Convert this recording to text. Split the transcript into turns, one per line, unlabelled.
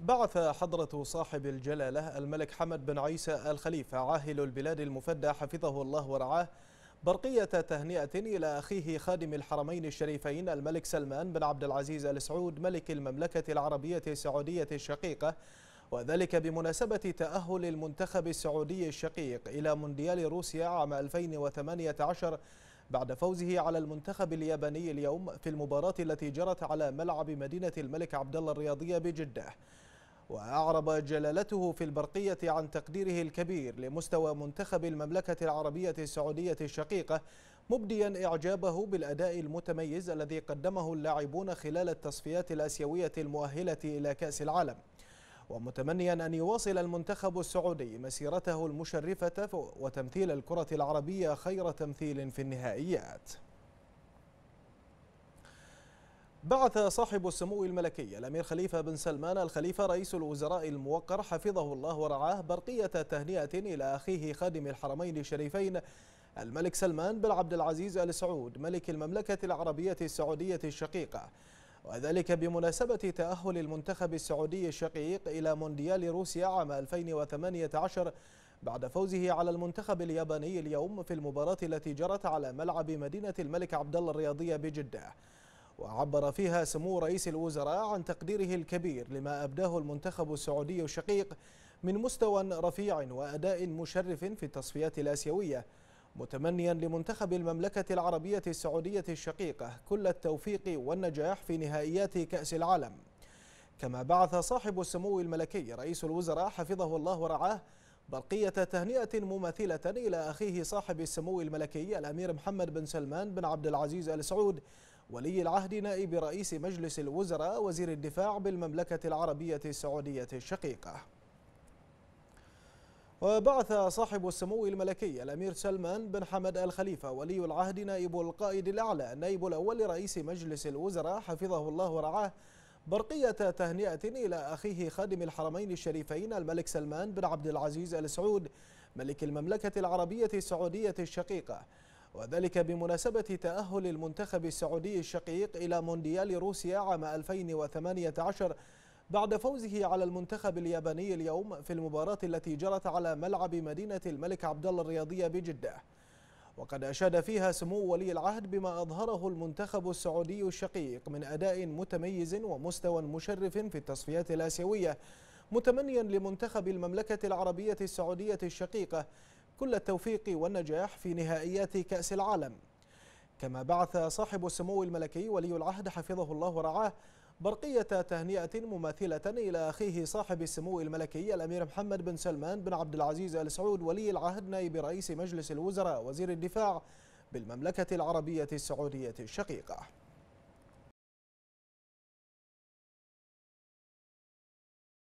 بعث حضرة صاحب الجلالة الملك حمد بن عيسى الخليفة عاهل البلاد المفدى حفظه الله ورعاه برقية تهنئة إلى أخيه خادم الحرمين الشريفين الملك سلمان بن عبد العزيز آل سعود ملك المملكة العربية السعودية الشقيقة وذلك بمناسبة تأهل المنتخب السعودي الشقيق إلى مونديال روسيا عام 2018 بعد فوزه على المنتخب الياباني اليوم في المباراة التي جرت على ملعب مدينة الملك عبدالله الرياضية بجدة وأعرب جلالته في البرقية عن تقديره الكبير لمستوى منتخب المملكة العربية السعودية الشقيقة مبديا إعجابه بالأداء المتميز الذي قدمه اللاعبون خلال التصفيات الأسيوية المؤهلة إلى كأس العالم ومتمنيا أن يواصل المنتخب السعودي مسيرته المشرفة وتمثيل الكرة العربية خير تمثيل في النهائيات بعث صاحب السمو الملكي الأمير خليفة بن سلمان الخليفة رئيس الوزراء الموقر حفظه الله ورعاه برقية تهنئة إلى أخيه خادم الحرمين الشريفين الملك سلمان بن عبد العزيز آل سعود ملك المملكة العربية السعودية الشقيقة وذلك بمناسبة تأهل المنتخب السعودي الشقيق إلى مونديال روسيا عام 2018 بعد فوزه على المنتخب الياباني اليوم في المباراة التي جرت على ملعب مدينة الملك عبدالله الرياضية بجدة وعبر فيها سمو رئيس الوزراء عن تقديره الكبير لما أبداه المنتخب السعودي الشقيق من مستوى رفيع وأداء مشرف في التصفيات الآسيوية متمنيا لمنتخب المملكة العربية السعودية الشقيقة كل التوفيق والنجاح في نهائيات كأس العالم كما بعث صاحب السمو الملكي رئيس الوزراء حفظه الله ورعاه برقية تهنئة مماثلة إلى أخيه صاحب السمو الملكي الأمير محمد بن سلمان بن عبد العزيز آل سعود ولي العهد نائب رئيس مجلس الوزراء وزير الدفاع بالمملكة العربية السعودية الشقيقة وبعث صاحب السمو الملكي الأمير سلمان بن حمد الخليفة ولي العهد نائب القائد الأعلى النائب الأول لرئيس مجلس الوزراء حفظه الله ورعاه برقية تهنئة إلى أخيه خادم الحرمين الشريفين الملك سلمان بن عبد العزيز آل سعود ملك المملكة العربية السعودية الشقيقة وذلك بمناسبة تأهل المنتخب السعودي الشقيق إلى مونديال روسيا عام 2018 بعد فوزه على المنتخب الياباني اليوم في المباراة التي جرت على ملعب مدينة الملك عبدالله الرياضية بجدة وقد أشاد فيها سمو ولي العهد بما أظهره المنتخب السعودي الشقيق من أداء متميز ومستوى مشرف في التصفيات الآسيوية متمنيا لمنتخب المملكة العربية السعودية الشقيقة كل التوفيق والنجاح في نهائيات كأس العالم كما بعث صاحب السمو الملكي ولي العهد حفظه الله ورعاه برقية تهنئة مماثلة إلى أخيه صاحب السمو الملكي الأمير محمد بن سلمان بن عبد العزيز آل سعود ولي العهد نائب رئيس مجلس الوزراء وزير الدفاع بالمملكة العربية السعودية الشقيقة